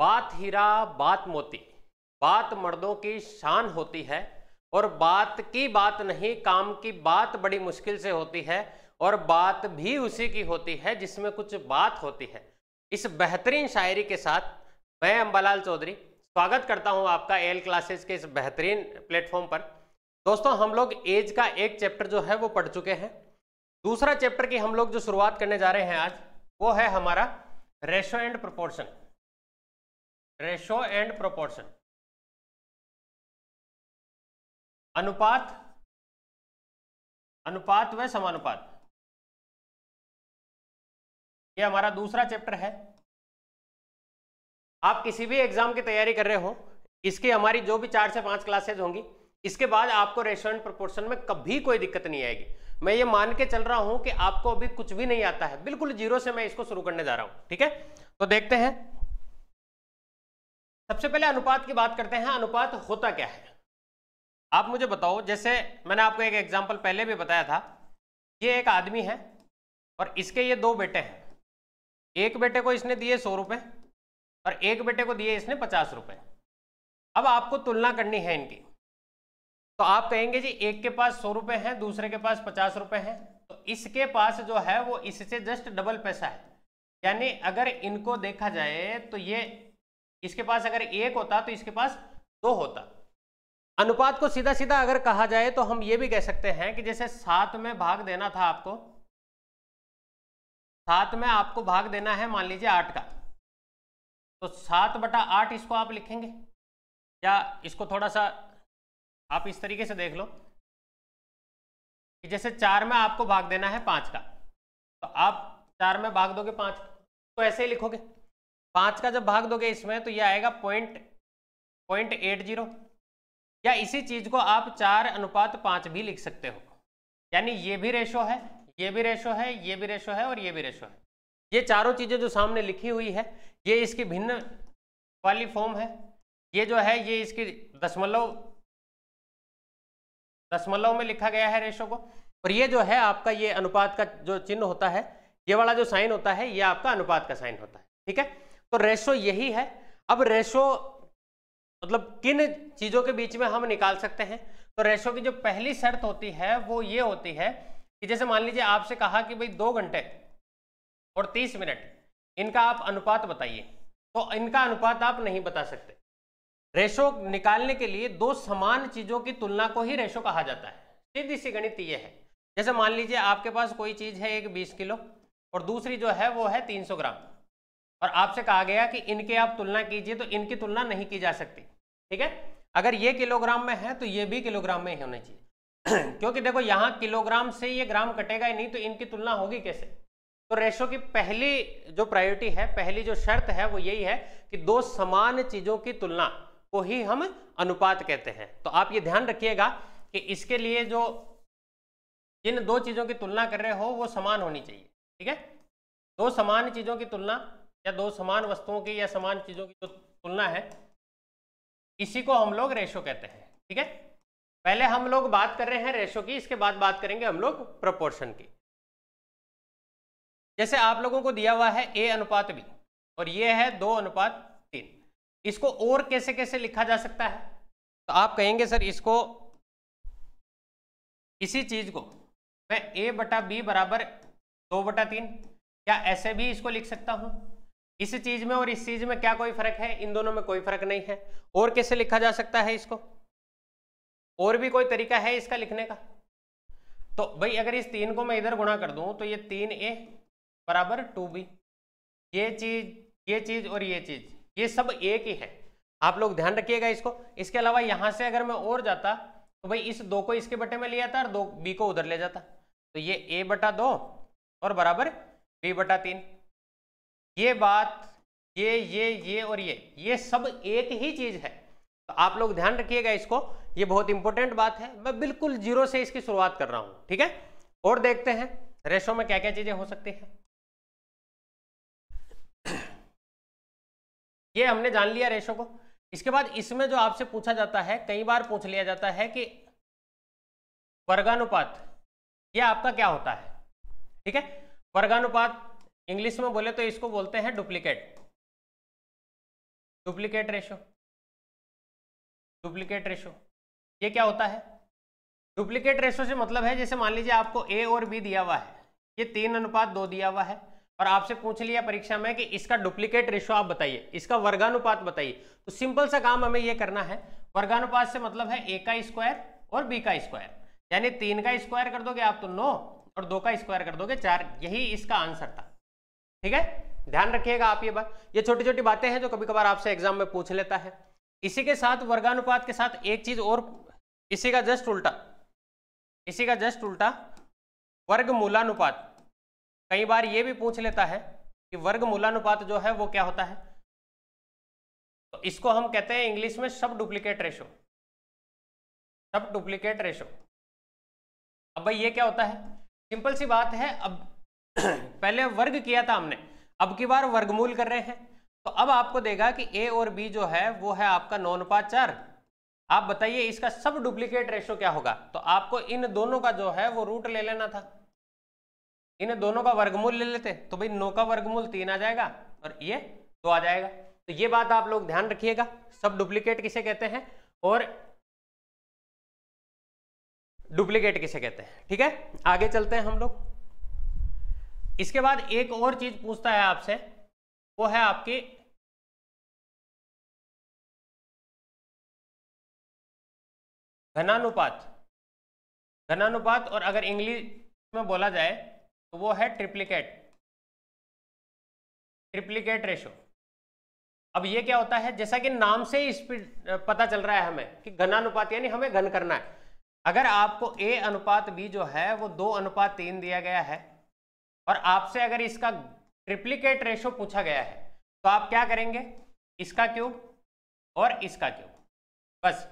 बात हीरा बात मोती बात मर्दों की शान होती है और बात की बात नहीं काम की बात बड़ी मुश्किल से होती है और बात भी उसी की होती है जिसमें कुछ बात होती है इस बेहतरीन शायरी के साथ मैं अम्बालाल चौधरी स्वागत करता हूं आपका एल क्लासेस के इस बेहतरीन प्लेटफॉर्म पर दोस्तों हम लोग एज का एक चैप्टर जो है वो पढ़ चुके हैं दूसरा चैप्टर की हम लोग जो शुरुआत करने जा रहे हैं आज वो है हमारा ratio and proportion ratio and proportion अनुपात अनुपात व समानुपात ये हमारा दूसरा चैप्टर है आप किसी भी एग्जाम की तैयारी कर रहे हो इसकी हमारी जो भी चार से पांच क्लासेज होंगी इसके बाद आपको रेशो एंड प्रोपोर्शन में कभी कोई दिक्कत नहीं आएगी मैं ये मान के चल रहा हूं कि आपको अभी कुछ भी नहीं आता है बिल्कुल जीरो से मैं इसको शुरू करने जा रहा हूं ठीक है तो देखते हैं सबसे पहले अनुपात की बात करते हैं अनुपात होता क्या है आप मुझे बताओ जैसे मैंने आपको एक एग्जाम्पल पहले भी बताया था ये एक आदमी है और इसके ये दो बेटे हैं एक बेटे को इसने दिए सौ रुपये और एक बेटे को दिए इसने पचास रुपये अब आपको तुलना करनी है इनकी तो आप कहेंगे जी एक के पास सौ रुपये हैं दूसरे के पास पचास रुपये हैं तो इसके पास जो है वो इससे जस्ट डबल पैसा है यानी अगर इनको देखा जाए तो ये इसके पास अगर एक होता तो इसके पास दो होता अनुपात को सीधा सीधा अगर कहा जाए तो हम ये भी कह सकते हैं कि जैसे सात में भाग देना था आपको सात में आपको भाग देना है मान लीजिए आठ का तो सात बटा आठ इसको आप लिखेंगे या इसको थोड़ा सा आप इस तरीके से देख लो कि जैसे चार में आपको भाग देना है पांच का तो आप चार में भाग दोगे पांच तो ऐसे ही लिखोगे पांच का जब भाग दोगे इसमें तो यह आएगा पॉइंट पॉइंट एट जीरो या इसी चीज को आप चार अनुपात पांच भी लिख सकते हो यानी ये भी रेशो है ये भी रेशो है ये भी रेशो है और ये भी रेशो है ये चारों चीजें जो सामने लिखी हुई है ये इसकी भिन्न वाली फॉर्म है ये जो है ये इसकी दशमलव दशमलव में लिखा गया है रेशो को और ये जो है आपका ये अनुपात का जो चिन्ह होता है ये वाला जो साइन होता है ये आपका अनुपात का साइन होता है ठीक है तो रेशो यही है अब रेशो मतलब किन चीज़ों के बीच में हम निकाल सकते हैं तो रेशो की जो पहली शर्त होती है वो ये होती है कि जैसे मान लीजिए आपसे कहा कि भाई दो घंटे और तीस मिनट इनका आप अनुपात बताइए तो इनका अनुपात आप नहीं बता सकते रेशो निकालने के लिए दो समान चीज़ों की तुलना को ही रेशो कहा जाता है सीधी सी गणित ये है जैसे मान लीजिए आपके पास कोई चीज़ है एक बीस किलो और दूसरी जो है वो है तीन सौ ग्राम और आपसे कहा गया कि इनके आप तुलना कीजिए तो इनकी तुलना नहीं की जा सकती ठीक है अगर ये किलोग्राम में है तो ये भी किलोग्राम में ही होना चाहिए क्योंकि देखो यहाँ किलोग्राम से ये ग्राम कटेगा ही नहीं तो इनकी तुलना होगी कैसे तो रेशो की पहली जो प्रायोरिटी है पहली जो शर्त है वो यही है कि दो समान चीज़ों की तुलना को ही हम अनुपात कहते हैं तो आप ये ध्यान रखिएगा कि इसके लिए जो इन दो चीज़ों की तुलना कर रहे हो वो समान होनी चाहिए ठीक है दो समान चीज़ों की तुलना या दो समान वस्तुओं की या समान चीज़ों की जो तुलना है इसी को हम लोग रेशो कहते हैं ठीक है पहले हम लोग बात कर रहे हैं रेशो की इसके बाद बात करेंगे हम लोग प्रपोर्शन की जैसे आप लोगों को दिया हुआ है ए अनुपात बी और ये है दो अनुपात तीन इसको और कैसे कैसे लिखा जा सकता है तो आप कहेंगे सर इसको इसी चीज को मैं ए बटा बी बराबर दो बटा तीन क्या ऐसे भी इसको लिख सकता हूं इस चीज में और इस चीज में क्या कोई फर्क है इन दोनों में कोई फर्क नहीं है और कैसे लिखा जा सकता है इसको और भी कोई तरीका है इसका लिखने का तो भाई अगर इस तीन को मैं इधर गुणा कर दूं तो ये तीन ए बराबर टू बी ये चीज ये चीज और ये चीज ये सब एक ही है आप लोग ध्यान रखिएगा इसको इसके अलावा यहां से अगर मैं और जाता तो भाई इस दो को इसके बटे में लिया था और दो बी को उधर ले जाता तो ये ए बटा दो और बराबर बी बटा तीन ये बात ये ये ये और ये ये सब एक ही चीज है तो आप लोग ध्यान रखिएगा इसको ये बहुत इंपॉर्टेंट बात है मैं बिल्कुल जीरो से इसकी शुरुआत कर रहा हूं ठीक है और देखते हैं रेशो में क्या क्या चीजें हो सकती हैं ये हमने जान लिया रेशो को इसके बाद इसमें जो आपसे पूछा जाता है कई बार पूछ लिया जाता है कि वर्गानुपात ये आपका क्या होता है ठीक है वर्गानुपात इंग्लिश में बोले तो इसको बोलते हैं duplicate duplicate ratio duplicate ratio ये क्या होता है डुप्लीकेट रेशो से मतलब है जैसे मान लीजिए आपको ए और बी दिया हुआ है ये तीन अनुपात दो दिया हुआ है और आपसे पूछ लिया परीक्षा में कि इसका डुप्लीकेट रेशो आप बताइए इसका वर्गानुपात बताइए तो सिंपल सा काम हमें यह करना है वर्गानुपात से मतलब है ए का स्क्वायर और बी का स्क्वायर यानी तीन का स्क्वायर कर दोगे आप तो नौ और दो का स्क्वायर कर दोगे चार यही इसका आंसर था ठीक है ध्यान रखिएगा आप ये बात ये छोटी छोटी बातें हैं जो कभी कभार आपसे एग्जाम में पूछ लेता है इसी के साथ वर्गानुपात के साथ एक चीज और इसी का जस्ट उल्टा इसी का जस्ट उल्टा वर्ग मूलानुपात कई बार ये भी पूछ लेता है कि वर्ग मूलानुपात जो है वो क्या होता है तो इसको हम कहते हैं इंग्लिश में subduplicate ratio subduplicate ratio अब भाई ये क्या होता है सिंपल सी बात है अब पहले वर्ग किया था हमने अब की बार वर्गमूल कर रहे हैं तो अब आपको देगा कि ए और बी जो है वो है आपका नौ अनुपात चार आप बताइए इसका सब डुप्लीकेट रेशो क्या होगा तो आपको इन दोनों का जो है वो रूट ले लेना था इन दोनों का वर्गमूल ले लेते तो भाई नौ का वर्गमूल तीन आ जाएगा और ये दो आ जाएगा तो ये बात आप लोग ध्यान रखिएगा सब डुप्लीकेट किसे कहते हैं और डुप्लीकेट किसे कहते हैं ठीक है आगे चलते हैं हम लोग इसके बाद एक और चीज पूछता है आपसे वो है आपकी घनानुपात घनानुपात और अगर इंग्लिश में बोला जाए तो वो है ट्रिप्लिकेट ट्रिप्लिकेट रेशो अब ये क्या होता है जैसा कि नाम से ही स्पीड पता चल रहा है हमें कि घनानुपात यानी हमें घन करना है अगर आपको ए अनुपात बी जो है वो दो अनुपात तीन दिया गया है और आपसे अगर इसका ट्रिप्लीकेट रेशो पूछा गया है तो आप क्या करेंगे इसका क्यूब और इसका क्यूब बस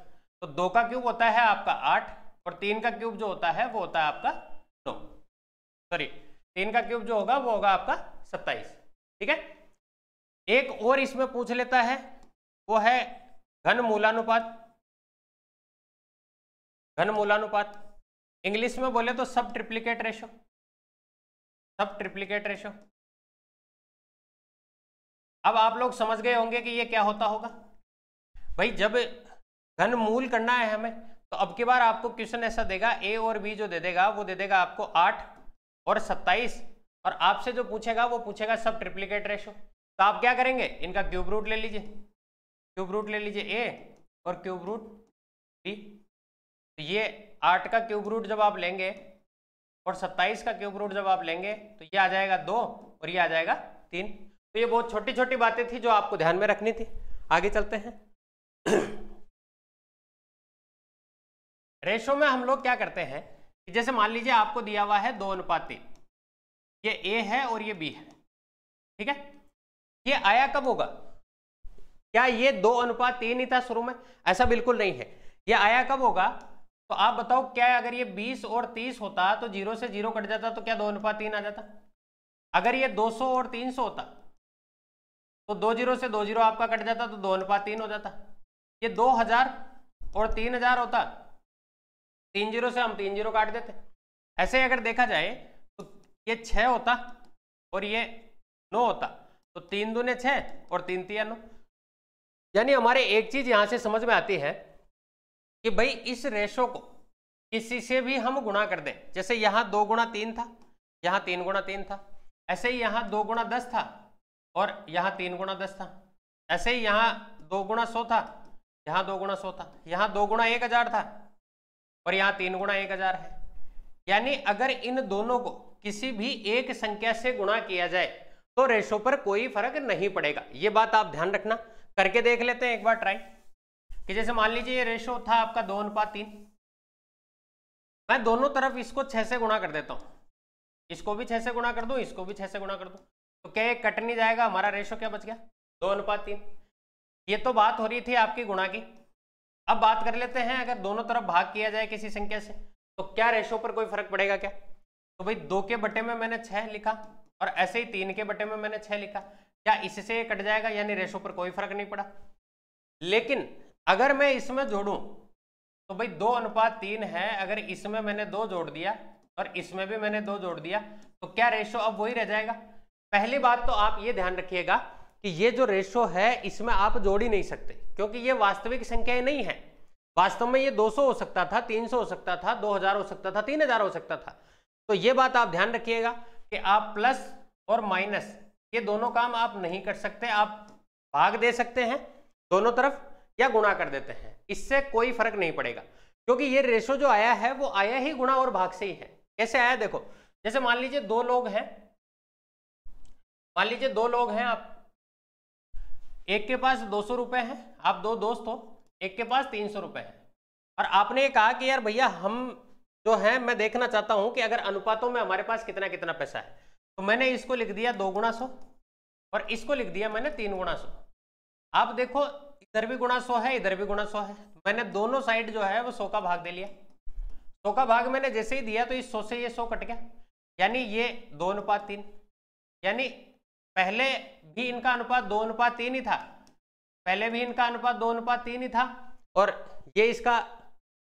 तो दो का क्यूब होता है आपका आठ और तीन का क्यूब जो होता है वो होता है आपका नौ सॉरी तीन का क्यूब जो होगा वो होगा आपका सत्ताईस ठीक है एक और इसमें पूछ लेता है वो है घन मूलानुपात घन मूलानुपात इंग्लिश में बोले तो subtriplicate ratio subtriplicate ratio अब आप लोग समझ गए होंगे कि ये क्या होता होगा भाई जब घन मूल करना है हमें तो अब की बार आपको क्वेश्चन ऐसा देगा ए और बी जो दे देगा वो दे देगा आपको आठ और सत्ताईस और आपसे जो पूछेगा वो पूछेगा सब ट्रिप्लीकेट रेशो तो आप क्या करेंगे इनका क्यूब रूट ले लीजिए क्यूब रूट ले लीजिए ए और क्यूब रूट बी तो ये आठ का क्यूब रूट जब आप लेंगे और 27 का क्यूब रूट जब आप लेंगे तो ये आ जाएगा दो और ये आ जाएगा तीन तो ये बहुत छोटी छोटी बातें थी जो आपको ध्यान में रखनी थी आगे चलते हैं रेशो में हम लोग क्या करते हैं कि जैसे मान लीजिए आपको दिया हुआ है दो अनुपात तीन ये ए है और ये बी है ठीक है ये आया कब होगा क्या ये दो अनुपात तीन ही था शुरू में ऐसा बिल्कुल नहीं है ये आया कब होगा तो आप बताओ क्या अगर ये 20 और 30 होता तो जीरो से जीरो कट जाता तो क्या दो अनुपात तीन आ जाता अगर ये 200 और 300 होता तो दो जीरो से दो जीरो आपका कट जाता तो दो अनुपात तीन हो जाता ये 2000 और 3000 होता तीन जीरो से हम तीन जीरो काट देते ऐसे अगर देखा जाए तो ये छः होता और ये नौ होता तो तीन दूने छः और तीन तीन नौ यानी हमारे एक चीज़ यहां से समझ में आती है कि भाई इस रेशो को किसी से भी हम गुणा कर दें जैसे यहाँ दो गुणा तीन था यहाँ तीन गुणा तीन था ऐसे ही यहाँ दो गुणा दस था और यहाँ तीन गुणा दस था ऐसे ही यहाँ दो गुणा सौ था यहाँ दो गुणा सौ था यहाँ दो गुणा एक हजार था और यहाँ तीन गुणा एक हजार है यानी अगर इन दोनों को किसी भी एक संख्या से गुणा किया जाए तो रेशो पर कोई फर्क नहीं पड़ेगा ये बात आप ध्यान रखना करके देख लेते हैं एक बार ट्राई कि जैसे मान लीजिए ये रेशो था आपका दो अनुपात तीन मैं दोनों तरफ इसको छह से गुणा कर देता हूं इसको भी छह से गुणा कर दू इसको भी छह से गुणा कर दू तो क्या कट नहीं जाएगा हमारा रेशो क्या बच गया दो अनुपात तीन ये तो बात हो रही थी आपकी गुणा की अब बात कर लेते हैं अगर दोनों तरफ भाग किया जाए किसी संख्या से तो क्या रेशो पर कोई फर्क पड़ेगा क्या तो भाई दो के बटे में मैंने छह लिखा और ऐसे ही तीन के बटे में मैंने छह लिखा क्या इससे कट जाएगा यानी रेशो पर कोई फर्क नहीं पड़ा लेकिन अगर मैं इसमें जोड़ू तो भाई दो अनुपात तीन है अगर इसमें मैंने दो जोड़ दिया और इसमें भी मैंने दो जोड़ दिया तो क्या रेशो अब वही रह जाएगा पहली बात तो आप ये ध्यान रखिएगा कि ये जो रेशो है इसमें आप जोड़ ही नहीं सकते क्योंकि ये वास्तविक संख्याएं नहीं है वास्तव में ये 200 हो सकता था 300 हो सकता था 2000 हो सकता था 3000 हो सकता था तो ये बात आप ध्यान रखिएगा कि आप प्लस और माइनस ये दोनों काम आप नहीं कर सकते आप भाग दे सकते हैं दोनों तरफ या गुणा कर देते हैं इससे कोई फर्क नहीं पड़ेगा क्योंकि ये रेशो जो आया है वो आया ही गुणा और भाग से ही है कैसे आया देखो जैसे मान लीजिए दो लोग हैं मान लीजिए दो लोग हैं आप एक के पास दो सौ रुपए हैं आप दो दोस्त हो एक के पास तीन सौ रुपए हैं और आपने ये कहा कि यार भैया हम जो है मैं देखना चाहता हूं कि अगर अनुपातों में हमारे पास कितना कितना पैसा है तो मैंने इसको लिख दिया दो गुणा सौ और इसको लिख दिया मैंने तीन गुणा सौ आप देखो इधर भी गुणा सौ है इधर भी गुणा सौ है मैंने दोनों साइड जो है वो सौ का भाग दे लिया सौ का भाग मैंने जैसे ही दिया तो इस सौ से ये सौ कट गया यानी ये दो अनुपात तीन यानी पहले भी इनका अनुपात दो अनुपात तीन ही था पहले भी इनका अनुपात दो अनुपात तीन ही था और ये इसका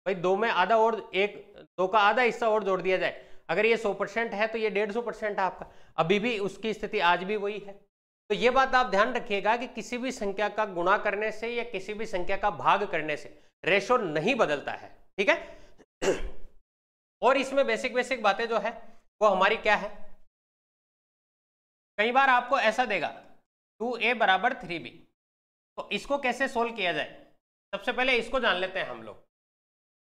भाई दो में आधा और एक दो का आधा हिस्सा और जोड़ दिया जाए अगर ये सौ परसेंट है तो ये डेढ़ सौ परसेंट है आपका अभी भी उसकी स्थिति आज भी वही है तो ये बात आप ध्यान रखिएगा कि किसी भी संख्या का गुणा करने से या किसी भी संख्या का भाग करने से रेशो नहीं बदलता है ठीक है और इसमें बेसिक बेसिक बातें जो है वो हमारी क्या है कई बार आपको ऐसा देगा टू ए बराबर थ्री बी तो इसको कैसे सोल्व किया जाए सबसे पहले इसको जान लेते हैं हम लोग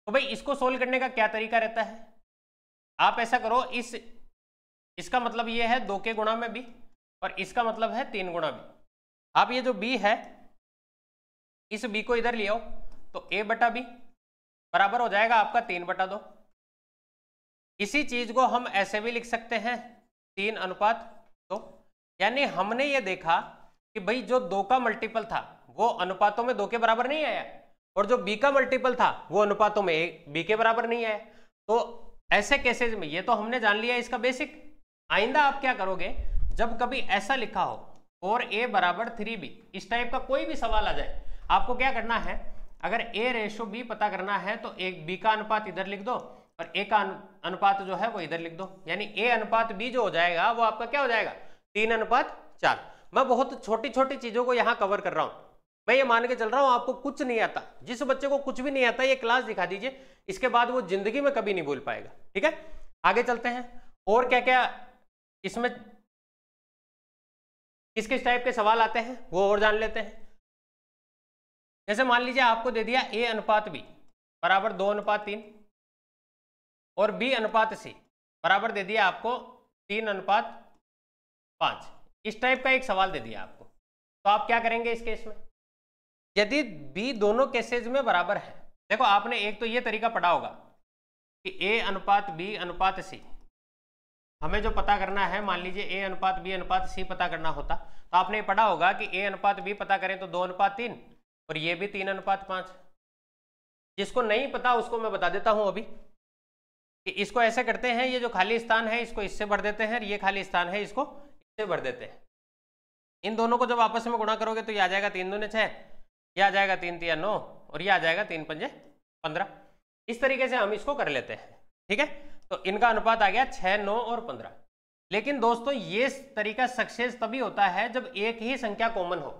तो भाई इसको सोल्व करने का क्या तरीका रहता है आप ऐसा करो इस इसका मतलब यह है दो के गुणा में भी और इसका मतलब है तीन गुणा बी आप ये जो बी है इस बी को इधर ले आओ तो ए बटा बी बराबर हो जाएगा आपका तीन बटा दो इसी चीज को हम ऐसे भी लिख सकते हैं तीन अनुपात दो यानी हमने ये देखा कि भाई जो दो का मल्टीपल था वो अनुपातों में दो के बराबर नहीं आया और जो बी का मल्टीपल था वो अनुपातों में बी के बराबर नहीं आया तो ऐसे केसेज में ये तो हमने जान लिया इसका बेसिक आइंदा आप क्या करोगे जब कभी ऐसा लिखा हो और ए बराबर थ्री बी इस टाइप का कोई भी सवाल आ जाए आपको क्या करना है अगर ए रेशो बी पता करना है तो एक बी का अनुपात इधर लिख दो और ए का अनुपात जो है वो इधर लिख दो यानी ए अनुपात बी जो हो जाएगा वो आपका क्या हो जाएगा तीन अनुपात चार मैं बहुत छोटी छोटी चीजों को यहाँ कवर कर रहा हूँ मैं ये मान के चल रहा हूँ आपको कुछ नहीं आता जिस बच्चे को कुछ भी नहीं आता ये क्लास दिखा दीजिए इसके बाद वो जिंदगी में कभी नहीं भूल पाएगा ठीक है आगे चलते हैं और क्या क्या इसमें किस किस टाइप के सवाल आते हैं वो और जान लेते हैं जैसे मान लीजिए आपको दे दिया ए अनुपात बी बराबर दो अनुपात तीन और बी अनुपात सी बराबर दे दिया आपको तीन अनुपात पांच इस टाइप का एक सवाल दे दिया आपको तो आप क्या करेंगे इस केस में यदि बी दोनों केसेज में बराबर है देखो आपने एक तो ये तरीका पढ़ा होगा कि ए अनुपात बी अनुपात सी हमें जो पता करना है मान लीजिए ए अनुपात बी अनुपात सी पता करना होता तो आपने पढ़ा होगा कि ए अनुपात बी पता करें तो दो अनुपात तीन और ये भी तीन अनुपात पांच जिसको नहीं पता उसको मैं बता देता हूं अभी कि इसको ऐसे करते हैं ये जो खाली स्थान है इसको इससे भर देते हैं और ये खाली स्थान है इसको इससे भर देते हैं इन दोनों को जब आपस में गुणा करोगे तो ये आ जाएगा तीन दोनों छह यह आ जाएगा तीन तीन नौ और यह आ जाएगा तीन पंजे पंद्रह इस तरीके से हम इसको कर लेते हैं ठीक है तो इनका अनुपात आ गया छह नौ और पंद्रह लेकिन दोस्तों ये तरीका सक्सेस तभी होता है जब एक ही संख्या कॉमन हो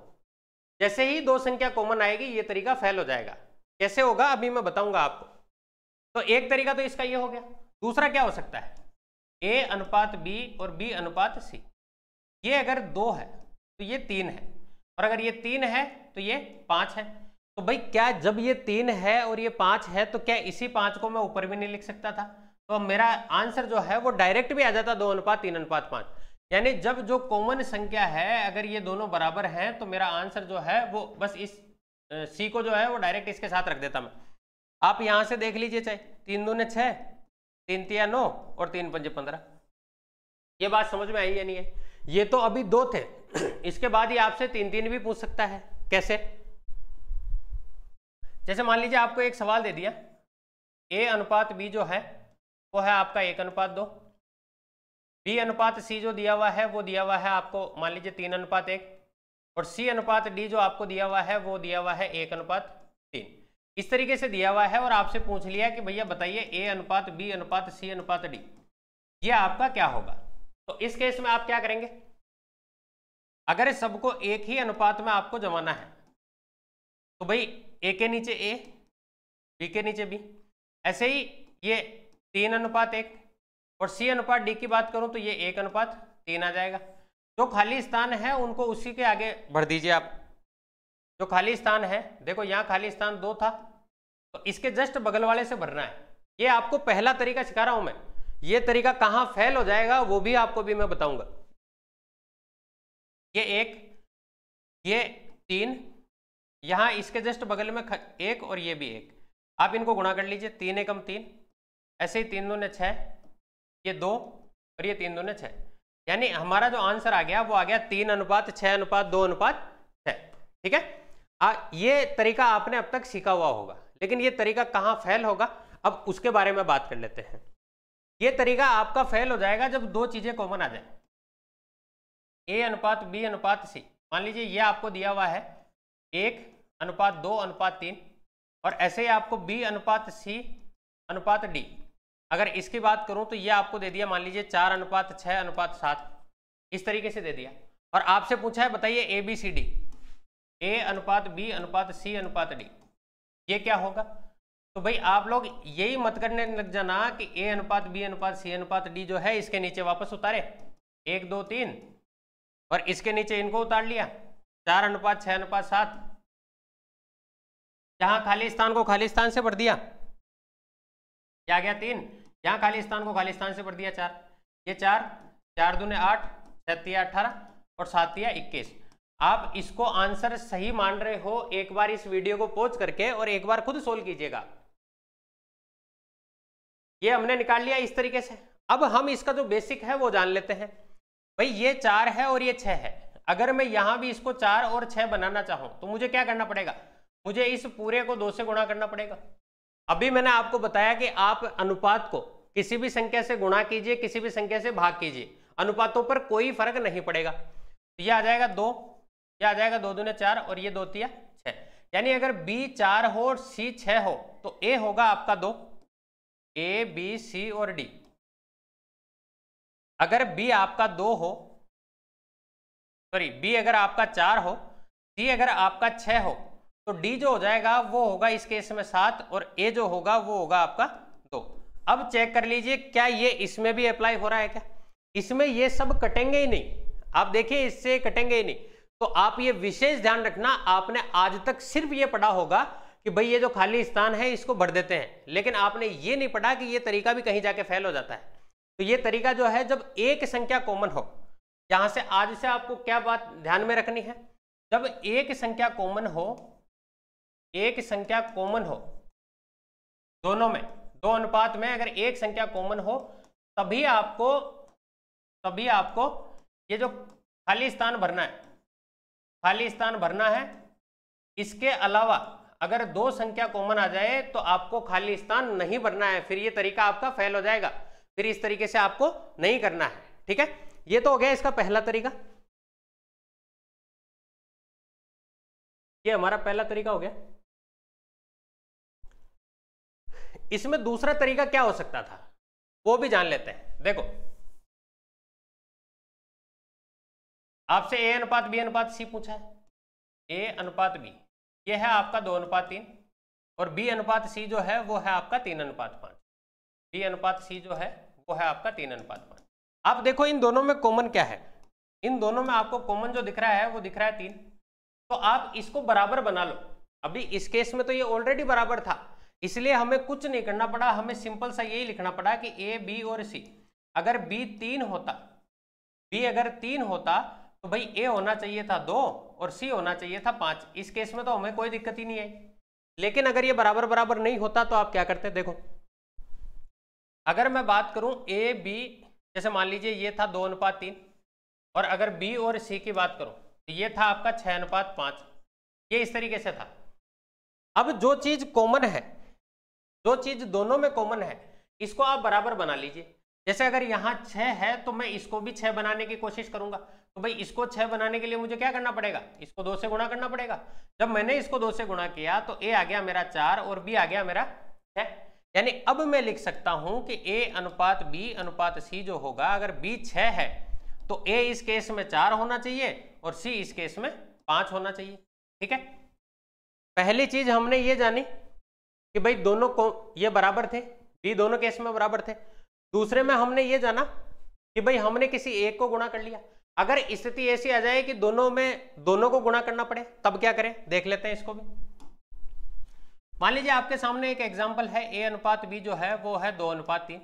जैसे ही दो संख्या कॉमन आएगी ये तरीका फेल हो जाएगा कैसे होगा अभी मैं बताऊंगा आपको तो एक तरीका तो इसका ये हो गया दूसरा क्या हो सकता है ए अनुपात बी और बी अनुपात सी ये अगर दो है तो ये तीन है और अगर ये तीन है तो ये पांच है तो भाई क्या जब ये तीन है और ये पांच है तो क्या इसी पांच को मैं ऊपर भी नहीं लिख सकता था तो मेरा आंसर जो है वो डायरेक्ट भी आ जाता दो अनुपात तीन अनुपात पांच यानी जब जो कॉमन संख्या है अगर ये दोनों बराबर हैं तो मेरा आंसर जो है वो बस इस सी को जो है वो डायरेक्ट इसके साथ रख देता मैं आप यहां से देख लीजिए चाहे तीन दो ने छः तीन तिया नौ और तीन पंजे पंद्रह ये बात समझ में आई या नहीं है ये तो अभी दो थे इसके बाद ये आपसे तीन तीन भी पूछ सकता है कैसे जैसे मान लीजिए आपको एक सवाल दे दिया ए अनुपात बी जो है वो है आपका एक अनुपात दो बी अनुपात सी जो दिया हुआ है वो दिया हुआ है आपको मान लीजिए तीन अनुपात एक और सी अनुपात डी जो आपको दिया हुआ है वो दिया हुआ है एक अनुपात तीन इस तरीके से दिया हुआ है और आपसे पूछ लिया कि भैया बताइए ए अनुपात बी अनुपात सी अनुपात डी ये आपका क्या होगा तो इस केस में आप क्या करेंगे अगर सबको एक ही अनुपात में आपको जमाना है तो भाई ए के नीचे ए बी के नीचे बी ऐसे ही ये तीन अनुपात एक और सी अनुपात डी की बात करूं तो ये एक अनुपात तीन आ जाएगा जो खाली स्थान है उनको उसी के आगे भर दीजिए आप जो खाली स्थान है देखो यहाँ खाली स्थान दो था तो इसके जस्ट बगल वाले से भरना है ये आपको पहला तरीका सिखा रहा हूं मैं ये तरीका कहाँ फेल हो जाएगा वो भी आपको भी मैं बताऊंगा ये एक ये तीन यहाँ इसके जस्ट बगल में एक और ये भी एक आप इनको गुणा कर लीजिए तीन एकम तीन ऐसे ही तीन दूने छः ये दो और ये तीन दूने छः यानी हमारा जो आंसर आ गया वो आ गया तीन अनुपात छः अनुपात दो अनुपात छः ठीक है आ, ये तरीका आपने अब तक सीखा हुआ होगा लेकिन ये तरीका कहाँ फेल होगा अब उसके बारे में बात कर लेते हैं ये तरीका आपका फेल हो जाएगा जब दो चीज़ें कॉमन आ जाए ए अनुपात बी अनुपात सी मान लीजिए ये आपको दिया हुआ है एक अनुपात दो अनुपात तीन और ऐसे ही आपको बी अनुपात सी अनुपात डी अगर इसकी बात करूं तो ये आपको दे दिया मान लीजिए चार अनुपात छह अनुपात सात इस तरीके से दे दिया और आपसे पूछा है बताइए A B C D A अनुपात बी अनुपात सी अनुपात डी ये क्या होगा तो भाई आप लोग यही मत करने लग जाना कि ए अनुपात बी अनुपात सी अनुपात डी जो है इसके नीचे वापस उतारे एक दो तीन और इसके नीचे इनको उतार लिया चार अनुपात छह अनुपात सात जहां खाली स्थान को खाली स्थान से भर दिया क्या गया तीन यहाँ खालिस्तान को खालिस्तान से भर दिया चार ये चार चार दूने आठ सतिया अठारह और सातिया इक्कीस आप इसको आंसर सही मान रहे हो एक बार इस वीडियो को पोज करके और एक बार खुद सोल्व कीजिएगा ये हमने निकाल लिया इस तरीके से अब हम इसका जो बेसिक है वो जान लेते हैं भाई ये चार है और ये छह है अगर मैं यहां भी इसको चार और छह बनाना चाहूं तो मुझे क्या करना पड़ेगा मुझे इस पूरे को दो से गुणा करना पड़ेगा अभी मैंने आपको बताया कि आप अनुपात को किसी भी संख्या से गुणा कीजिए किसी भी संख्या से भाग कीजिए अनुपातों पर कोई फर्क नहीं पड़ेगा तो यह आ जाएगा दो यह आ जाएगा दो दूने चार और ये दो तिया छह यानी अगर बी चार हो और सी छह हो तो ए होगा आपका दो ए बी सी और डी अगर बी आपका दो हो सॉरी बी अगर आपका चार हो सी अगर आपका छह हो तो डी जो हो जाएगा वो होगा इस केस में सात और ए जो होगा वो होगा आपका अब चेक कर लीजिए क्या ये इसमें भी अप्लाई हो रहा है क्या इसमें ये सब कटेंगे ही नहीं आप देखिए इससे कटेंगे ही नहीं तो आप ये विशेष ध्यान रखना आपने आज तक सिर्फ ये पढ़ा होगा कि भाई ये जो खाली स्थान है इसको भर देते हैं लेकिन आपने ये नहीं पढ़ा कि ये तरीका भी कहीं जाके फेल हो जाता है तो ये तरीका जो है जब एक संख्या कॉमन हो यहां से आज से आपको क्या बात ध्यान में रखनी है जब एक संख्या कॉमन हो एक संख्या कॉमन हो दोनों में दो अनुपात में अगर एक संख्या कॉमन हो तभी आपको तभी आपको ये जो खाली स्थान भरना है खाली स्थान भरना है इसके अलावा अगर दो संख्या कॉमन आ जाए तो आपको खाली स्थान नहीं भरना है फिर ये तरीका आपका फेल हो जाएगा फिर इस तरीके से आपको नहीं करना है ठीक है ये तो हो गया इसका पहला तरीका ये हमारा पहला तरीका हो गया इसमें दूसरा तरीका क्या हो सकता था वो भी जान लेते हैं देखो आपसे ए अनुपात बी अनुपात सी पूछा है ए अनुपात बी ये है आपका दो अनुपात तीन और बी अनुपात सी जो है वो है आपका तीन अनुपात पांच बी अनुपात सी जो है वो है आपका तीन अनुपात पांच आप देखो इन दोनों में कॉमन क्या है इन दोनों में आपको कॉमन जो दिख रहा है वो दिख रहा है तीन तो आप इसको बराबर बना लो अभी इस केस में तो ये ऑलरेडी बराबर था इसलिए हमें कुछ नहीं करना पड़ा हमें सिंपल सा यही लिखना पड़ा कि ए बी और सी अगर बी तीन होता बी अगर तीन होता तो भाई ए होना चाहिए था दो और सी होना चाहिए था पांच इस केस में तो हमें कोई दिक्कत ही नहीं आई लेकिन अगर ये बराबर बराबर नहीं होता तो आप क्या करते देखो अगर मैं बात करूं ए बी जैसे मान लीजिए ये था दो अनुपात तीन और अगर बी और सी की बात करूं तो ये था आपका छः अनुपात पांच ये इस तरीके से था अब जो चीज़ कॉमन है जो चीज दोनों में कॉमन है इसको आप बराबर बना लीजिए जैसे अगर यहाँ छह है तो मैं इसको भी छह बनाने की कोशिश करूंगा तो भाई इसको छह बनाने के लिए मुझे क्या करना पड़ेगा इसको दो से गुणा करना पड़ेगा जब मैंने इसको दो से गुणा किया तो ए आ गया मेरा चार और बी आ गया मेरा छह यानी अब मैं लिख सकता हूं कि ए अनुपात बी अनुपात सी जो होगा अगर बी छह है तो ए इस केस में चार होना चाहिए और सी इस केस में पांच होना चाहिए ठीक है पहली चीज हमने ये जानी कि भाई दोनों को ये बराबर थे बी दोनों केस में बराबर थे दूसरे में हमने ये जाना कि भाई हमने किसी एक को गुणा कर लिया अगर स्थिति ऐसी आ जाए कि दोनों में दोनों को गुणा करना पड़े तब क्या करें देख लेते हैं इसको भी मान लीजिए आपके सामने एक एग्जाम्पल है ए अनुपात बी जो है वो है दो अनुपात तीन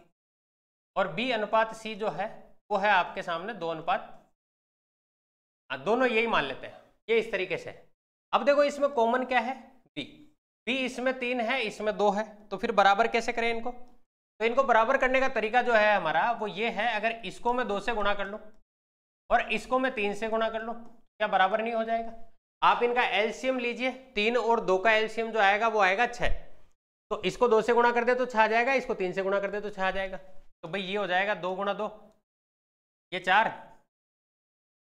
और बी अनुपात सी जो है वो है आपके सामने दो अनुपात हाँ, दोनों यही मान लेते हैं ये इस तरीके से अब देखो इसमें कॉमन क्या है बी इसमें तीन है इसमें दो है तो फिर बराबर कैसे करें इनको तो इनको बराबर करने का तरीका जो है हमारा वो ये है अगर इसको मैं दो से गुणा कर लूँ और इसको मैं तीन से गुणा कर लूँ क्या बराबर नहीं हो जाएगा आप इनका एल्शियम लीजिए तीन और दो का एल्शियम जो आएगा वो आएगा छः तो इसको दो से गुणा कर दे तो छः आ जाएगा इसको तीन से गुणा कर दे तो छः आ जाएगा तो भाई ये हो जाएगा दो गुणा दो ये चार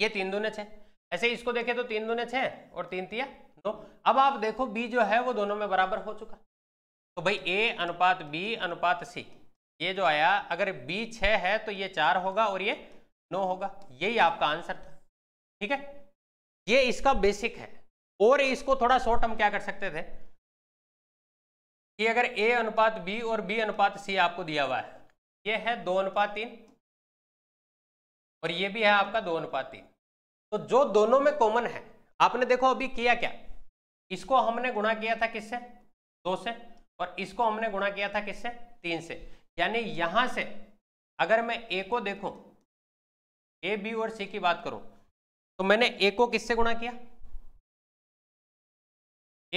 ये तीन दूने छः ऐसे इसको देखें तो तीन दूने छः और तीन तिया तो अब आप देखो बी जो है वो दोनों में बराबर हो चुका तो भाई ए अनुपात बी अनुपात सी ये जो आया अगर बी छः है तो ये चार होगा और ये नौ होगा यही आपका आंसर था ठीक है ये इसका बेसिक है और इसको थोड़ा शॉर्ट हम क्या कर सकते थे कि अगर ए अनुपात बी और बी अनुपात सी आपको दिया हुआ है ये है दो अनुपात तीन और ये भी है आपका दो अनुपात तीन तो जो दोनों में कॉमन है आपने देखो अभी किया क्या इसको हमने गुणा किया था किससे दो से और इसको हमने गुणा किया था किससे तीन से यानी यहां से अगर मैं ए को देखूं ए बी और सी की बात करूं तो मैंने ए को किससे गुणा किया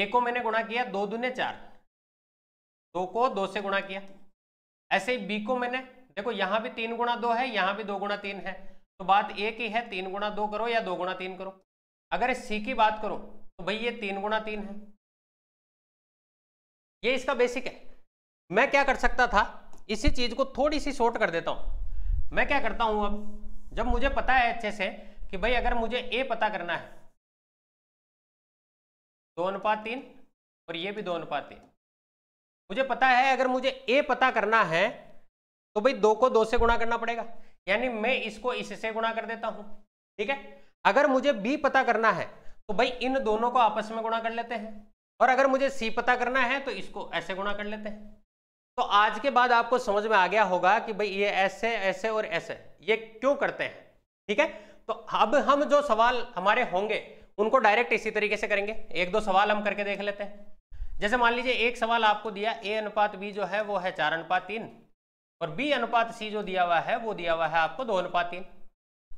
ए को मैंने गुणा किया दो दुने चार दो को दो से गुणा किया ऐसे ही बी को मैंने देखो यहां भी तीन गुणा दो है यहां भी दो गुणा तीन है तो बात एक की है तीन गुणा दो करो या दो गुणा तीन करो अगर सी की बात करो तो भाई ये तीन गुणा तीन है ये इसका बेसिक है मैं क्या कर सकता था इसी चीज को थोड़ी सी शॉर्ट कर देता हूं मैं क्या करता हूं अब जब मुझे पता है अच्छे से कि भाई अगर मुझे ए पता करना है दो अनुपात तीन और ये भी दो अनुपात तीन मुझे पता है अगर मुझे ए पता करना है तो भाई दो को दो से गुणा करना पड़ेगा यानी मैं इसको इससे गुणा कर देता हूं ठीक है अगर मुझे बी पता करना है तो भाई इन दोनों को आपस में गुणा कर लेते हैं और अगर मुझे सी पता करना है तो इसको ऐसे गुणा कर लेते हैं तो आज के बाद आपको समझ में आ गया होगा कि भाई ये ऐसे ऐसे और ऐसे ये क्यों करते हैं ठीक है तो अब हम जो सवाल हमारे होंगे उनको डायरेक्ट इसी तरीके से करेंगे एक दो सवाल हम करके देख लेते हैं जैसे मान लीजिए एक सवाल आपको दिया ए अनुपात बी जो है वो है चार अनुपात तीन और बी अनुपात सी जो दिया हुआ है वो दिया हुआ है आपको दो अनुपात तीन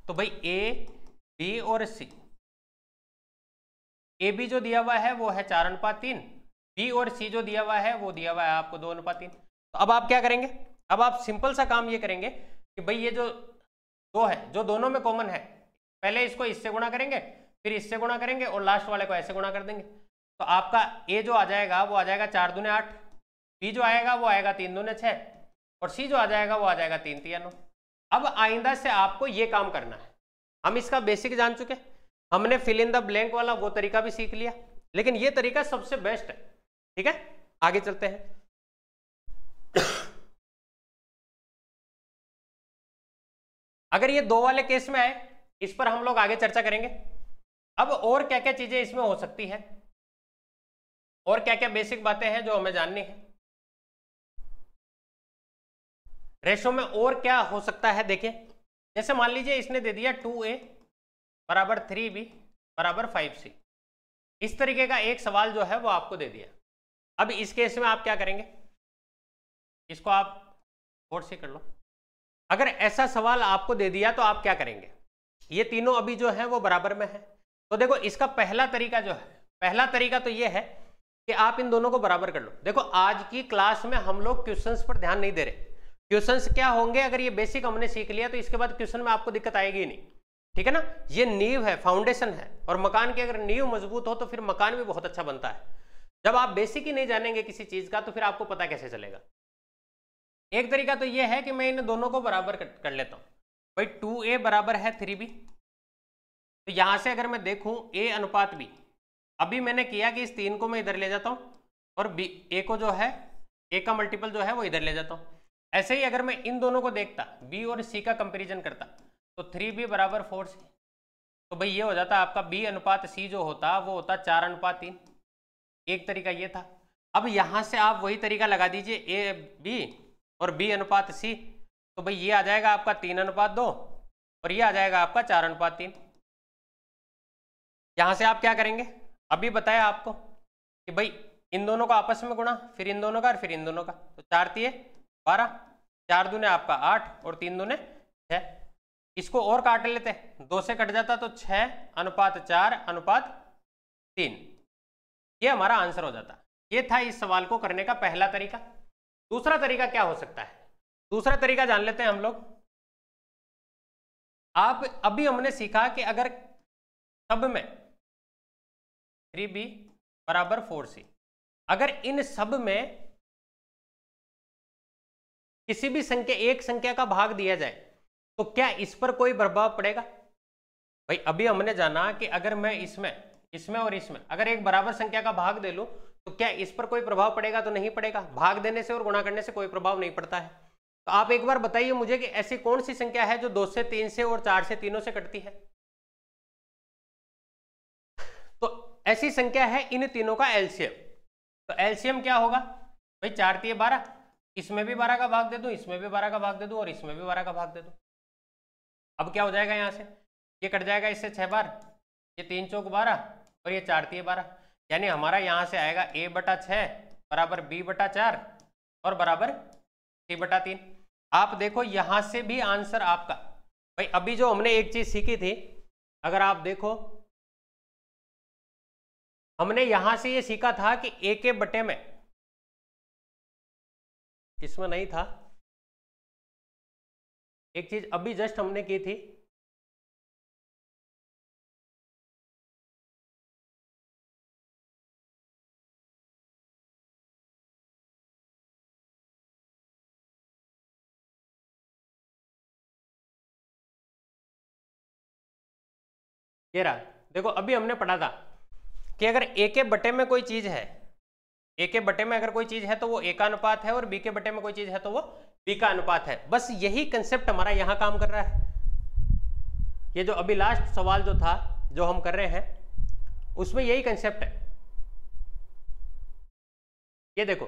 तो भाई ए बी और सी ए बी जो दिया हुआ है वो है चार अनुपात तीन बी और सी जो दिया हुआ है वो दिया हुआ है आपको दो अनुपात तीन तो अब आप क्या करेंगे अब आप सिंपल सा काम ये करेंगे कि भाई ये जो दो है जो दोनों में कॉमन है पहले इसको इससे गुणा करेंगे फिर इससे गुणा करेंगे और लास्ट वाले को ऐसे गुणा कर देंगे तो आपका ए जो आ जाएगा वो आ जाएगा चार दूने आठ बी जो आएगा वो आएगा तीन दूने छः और सी जो आ जाएगा वो आ जाएगा तीन तीन नौ अब आइंदा से आपको ये काम करना है हम इसका बेसिक जान चुके हमने फिल इन द ब्लैंक वाला वो तरीका भी सीख लिया लेकिन ये तरीका सबसे बेस्ट है ठीक है आगे चलते हैं अगर ये दो वाले केस में आए इस पर हम लोग आगे चर्चा करेंगे अब और क्या क्या चीजें इसमें हो सकती है और क्या क्या बेसिक बातें हैं जो हमें जाननी है रेशो में और क्या हो सकता है देखिए जैसे मान लीजिए इसने दे दिया टू ए बराबर थ्री बी बराबर फाइव सी इस तरीके का एक सवाल जो है वो आपको दे दिया अब इस केस में आप क्या करेंगे इसको आप फोर से कर लो अगर ऐसा सवाल आपको दे दिया तो आप क्या करेंगे ये तीनों अभी जो है वो बराबर में है तो देखो इसका पहला तरीका जो है पहला तरीका तो ये है कि आप इन दोनों को बराबर कर लो देखो आज की क्लास में हम लोग क्वेश्चन पर ध्यान नहीं दे रहे क्वेश्चन क्या होंगे अगर ये बेसिक हमने सीख लिया तो इसके बाद क्वेश्चन में आपको दिक्कत आएगी नहीं ठीक है ना ये नींव है फाउंडेशन है और मकान की अगर नींव मजबूत हो तो फिर मकान भी बहुत अच्छा बनता है जब आप बेसिक ही नहीं जानेंगे किसी चीज का तो फिर आपको पता कैसे चलेगा एक तरीका तो यह है कि मैं इन दोनों को बराबर कर, कर लेता हूं भाई टू ए बराबर है थ्री बी तो यहां से अगर मैं देखूं ए अनुपात बी अभी मैंने किया कि इस तीन को मैं इधर ले जाता हूं और बी ए को जो है ए का मल्टीपल जो है वो इधर ले जाता हूं ऐसे ही अगर मैं इन दोनों को देखता बी और सी का कंपेरिजन करता तो थ्री बी बराबर फोर सी तो भाई ये हो जाता आपका बी अनुपात सी जो होता वो होता चार अनुपात तीन एक तरीका ये था अब यहाँ से आप वही तरीका लगा दीजिए ए बी और बी अनुपात सी तो भाई ये आ जाएगा आपका तीन अनुपात दो और ये आ जाएगा आपका चार अनुपात तीन यहाँ से आप क्या करेंगे अभी बताया आपको कि भाई इन दोनों का आपस में गुणा फिर इन दोनों का और फिर इन दोनों का तो चार तीय बारह चार दूने आपका आठ और तीन दूने छः इसको और काट लेते हैं दो से कट जाता तो छह अनुपात चार अनुपात तीन ये हमारा आंसर हो जाता ये था इस सवाल को करने का पहला तरीका दूसरा तरीका क्या हो सकता है दूसरा तरीका जान लेते हैं हम लोग आप अभी हमने सीखा कि अगर सब में थ्री बी बराबर फोर सी अगर इन सब में किसी भी संख्या एक संख्या का भाग दिया जाए तो क्या इस पर कोई प्रभाव पड़ेगा भाई अभी हमने जाना कि अगर मैं इसमें इसमें और इसमें अगर एक बराबर संख्या का भाग दे लूं तो क्या इस पर कोई प्रभाव पड़ेगा तो नहीं पड़ेगा भाग देने से और गुणा करने से कोई प्रभाव नहीं पड़ता है तो आप एक बार बताइए मुझे कि ऐसी कौन सी संख्या है जो दो से तीन से और चार से तीनों से कटती है तो ऐसी संख्या है इन तीनों का एलसीएम तो एलसीएम क्या होगा भाई चार तीय बारह इसमें भी बारह का भाग दे दू इसमें भी बारह का भाग दे दू और इसमें भी बारह का भाग दे दू अब क्या हो जाएगा यहाँ से ये कट जाएगा इससे छः बार ये तीन चौक बारह और ये चार तीय बारह यानी हमारा यहाँ से आएगा ए बटा छः बराबर बी बटा चार और बराबर सी बटा तीन आप देखो यहाँ से भी आंसर आपका भाई अभी जो हमने एक चीज़ सीखी थी अगर आप देखो हमने यहाँ से ये सीखा था कि ए के बटे में इसमें नहीं था एक चीज अभी जस्ट हमने की थी ये रहा देखो अभी हमने पढ़ा था कि अगर ए के बटे में कोई चीज है ए के बटे में अगर कोई चीज है तो वो एकानुपात है और बी के बटे में कोई चीज है तो वो पी का अनुपात है बस यही कंसेप्ट हमारा यहां काम कर रहा है ये जो अभी लास्ट सवाल जो था जो हम कर रहे हैं उसमें यही कंसेप्ट है ये देखो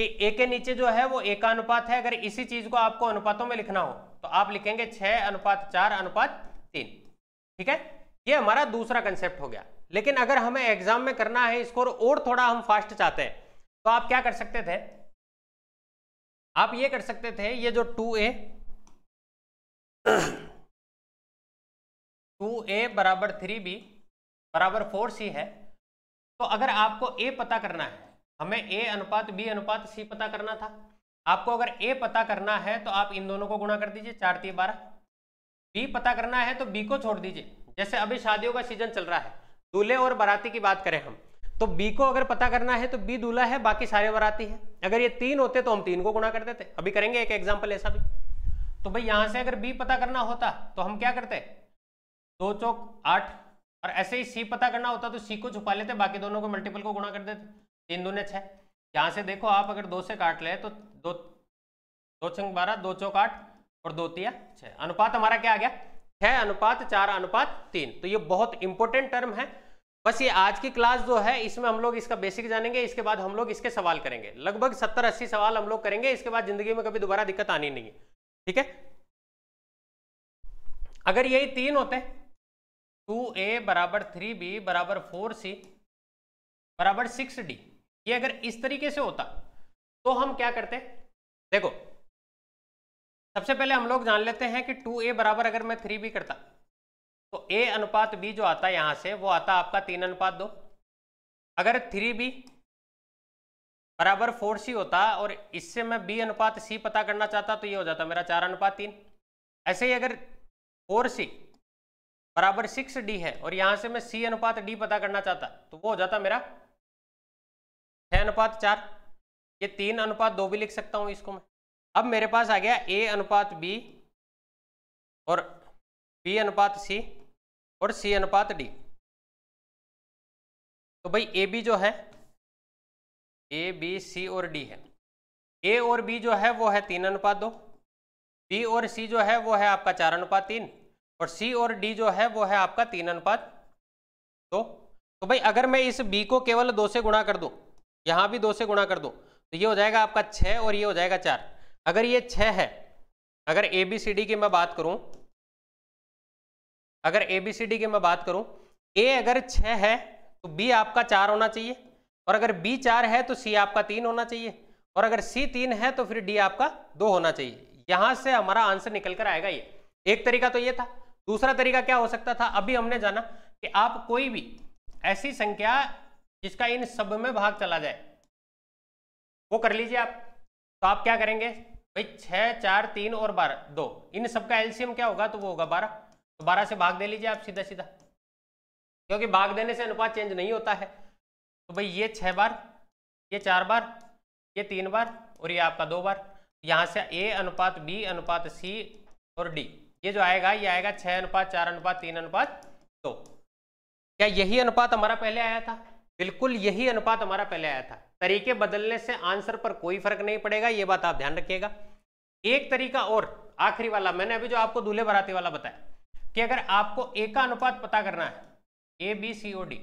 कि ए के नीचे जो है वो एक अनुपात है अगर इसी चीज को आपको अनुपातों में लिखना हो तो आप लिखेंगे छह अनुपात चार अनुपात तीन ठीक है ये हमारा दूसरा कंसेप्ट हो गया लेकिन अगर हमें एग्जाम में करना है स्कोर और थोड़ा हम फास्ट चाहते हैं तो आप क्या कर सकते थे आप ये कर सकते थे ये जो टू ए टू ए बराबर थ्री बी बराबर फोर सी है तो अगर आपको ए पता करना है हमें ए अनुपात बी अनुपात सी पता करना था आपको अगर ए पता करना है तो आप इन दोनों को गुणा कर दीजिए चार तीन बारह बी पता करना है तो बी को छोड़ दीजिए जैसे अभी शादियों का सीजन चल रहा है दूल्हे और बाराती की बात करें हम तो बी को अगर पता करना है तो बी दूल्हा है बाकी सारे बराती है अगर ये तीन होते तो हम तीन को गुणा कर देते अभी करेंगे एक एग्जाम्पल ऐसा भी तो भाई यहां से अगर बी पता करना होता तो हम क्या करते दो चौक आठ और ऐसे ही सी पता करना होता तो सी को छुपा लेते बाकी दोनों को मल्टीपल को गुणा कर देते तीन दोनों छह यहां से देखो आप अगर दो से काट ले तो दो दो चंग बारह दो चौक आठ और दो तिया छ अनुपात हमारा क्या आ गया छह अनुपात चार अनुपात तीन तो ये बहुत इंपॉर्टेंट टर्म है बस ये आज की क्लास जो है इसमें हम लोग इसका बेसिक जानेंगे इसके बाद हम लोग इसके सवाल करेंगे लगभग सत्तर अस्सी सवाल हम लोग करेंगे इसके बाद जिंदगी में कभी दोबारा दिक्कत आनी नहीं है ठीक है अगर यही तीन होते टू ए बराबर थ्री बी बराबर फोर सी बराबर सिक्स डी ये अगर इस तरीके से होता तो हम क्या करते देखो सबसे पहले हम लोग जान लेते हैं कि टू ए बराबर अगर मैं थ्री बी करता तो ए अनुपात बी जो आता है यहां से वो आता आपका तीन अनुपात दो अगर थ्री बी बराबर फोर सी होता और इससे मैं बी अनुपात सी पता करना चाहता तो ये हो जाता मेरा चार अनुपात तीन ऐसे ही अगर फोर सी बराबर सिक्स डी है और यहाँ से मैं सी अनुपात डी पता करना चाहता तो वो हो जाता मेरा छह अनुपात चार ये तीन अनुपात दो भी लिख सकता हूँ इसको मैं अब मेरे पास आ गया ए अनुपात बी और बी अनुपात सी और सी अनुपात डी तो भाई ए बी जो है ए बी सी और डी है ए और बी जो है वो है तीन अनुपात दो बी और सी जो है वो है आपका चार अनुपात तीन और सी और डी जो है वो है आपका तीन अनुपात दो तो भाई अगर मैं इस बी को केवल दो से गुणा कर दूं यहां भी दो से गुणा कर दूं तो ये हो जाएगा आपका छ और ये हो जाएगा चार अगर ये छ है अगर ए बी सी डी की मैं बात करूं अगर ए बी सी डी की मैं बात करूं ए अगर छह है तो बी आपका चार होना चाहिए और अगर बी चार है तो सी आपका तीन होना चाहिए और अगर सी तीन है तो फिर डी आपका दो होना चाहिए यहां से हमारा आंसर निकल कर आएगा ये एक तरीका तो ये था दूसरा तरीका क्या हो सकता था अभी हमने जाना कि आप कोई भी ऐसी संख्या जिसका इन सब में भाग चला जाए वो कर लीजिए आप तो आप क्या करेंगे भाई छह चार तीन और बारह दो इन सब का क्या होगा तो वो होगा बारह तो बारह से भाग दे लीजिए आप सीधा सीधा क्योंकि भाग देने से अनुपात चेंज नहीं होता है तो भाई ये छः बार ये चार बार ये तीन बार और ये आपका दो बार यहाँ से ए अनुपात बी अनुपात सी और डी ये जो आएगा ये आएगा छः अनुपात चार अनुपात तीन अनुपात दो क्या यही अनुपात हमारा पहले आया था बिल्कुल यही अनुपात हमारा पहले आया था तरीके बदलने से आंसर पर कोई फर्क नहीं पड़ेगा ये बात आप ध्यान रखिएगा एक तरीका और आखिरी वाला मैंने अभी जो आपको दूल्हे बराती वाला बताया कि अगर आपको ए का अनुपात पता करना है A B C O D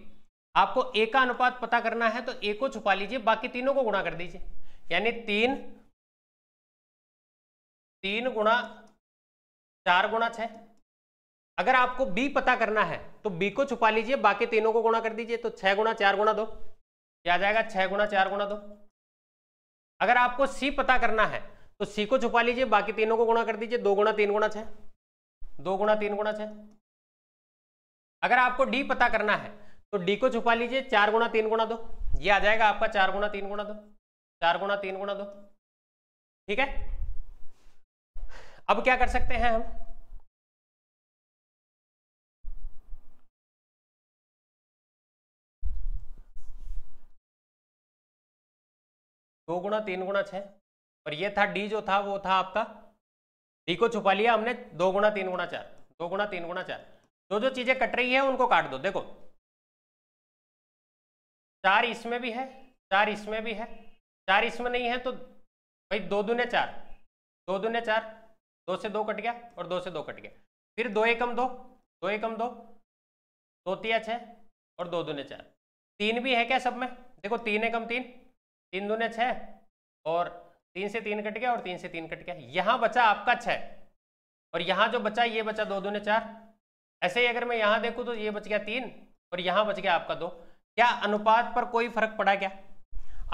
आपको ए का अनुपात पता करना है तो ए को छुपा लीजिए बाकी तीनों को गुणा कर दीजिए यानी तीन तीन गुणा चार गुणा छ अगर आपको बी पता करना है तो बी को छुपा लीजिए बाकी तीनों को गुणा कर दीजिए तो छह गुणा चार गुणा दो क्या आ जाएगा छह गुणा चार गुणा दो अगर आपको सी पता करना है तो सी को छुपा लीजिए बाकी तीनों को गुणा कर दीजिए दो गुणा तीन गुणा छह दो गुणा तीन गुणा छह अगर आपको डी पता करना है तो डी को छुपा लीजिए चार गुणा तीन गुणा दो ये आ जाएगा आपका चार गुणा तीन गुणा दो चार गुणा तीन गुणा दो ठीक है अब क्या कर सकते हैं हम दो गुणा तीन गुणा छह और ये था डी जो था वो था आपका डी को छुपा लिया हमने दो गुणा तीन गुणा चार दो गुणा तीन गुणा चार जो जो चीजें कट रही है उनको काट दो देखो चार इसमें भी है चार इसमें भी है चार इसमें नहीं है तो भाई दो दूने चार दो दूने चार दो से दो कट गया और दो से दो कट गया फिर दो एकम दो दो एकम दो दो तिया छः और दो दूने चार तीन भी है क्या सब में देखो तीन एकम तीन तीन दूने छः और तीन से तीन कट गया और तीन से तीन कट गया यहां बचा आपका छह और यहां जो बचा ये बचा दो दो ने चार ऐसे ही अगर मैं यहां देखू तो ये बच गया तीन और यहां बच गया आपका दो क्या अनुपात पर कोई फर्क पड़ा क्या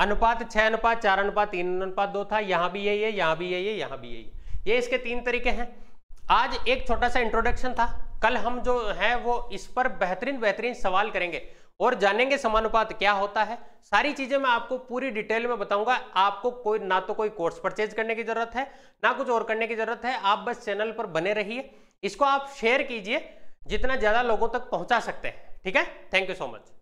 अनुपात छह अनुपात चार अनुपात तीन अनुपात दो था यहां भी यही है यहां भी यही है यहां भी यही है ये इसके तीन तरीके हैं आज एक छोटा सा इंट्रोडक्शन था कल हम जो है वो इस पर बेहतरीन बेहतरीन सवाल करेंगे और जानेंगे समानुपात क्या होता है सारी चीजें मैं आपको पूरी डिटेल में बताऊंगा आपको कोई ना तो कोई कोर्स परचेज करने की जरूरत है ना कुछ और करने की जरूरत है आप बस चैनल पर बने रहिए इसको आप शेयर कीजिए जितना ज्यादा लोगों तक पहुंचा सकते हैं ठीक है थैंक यू सो मच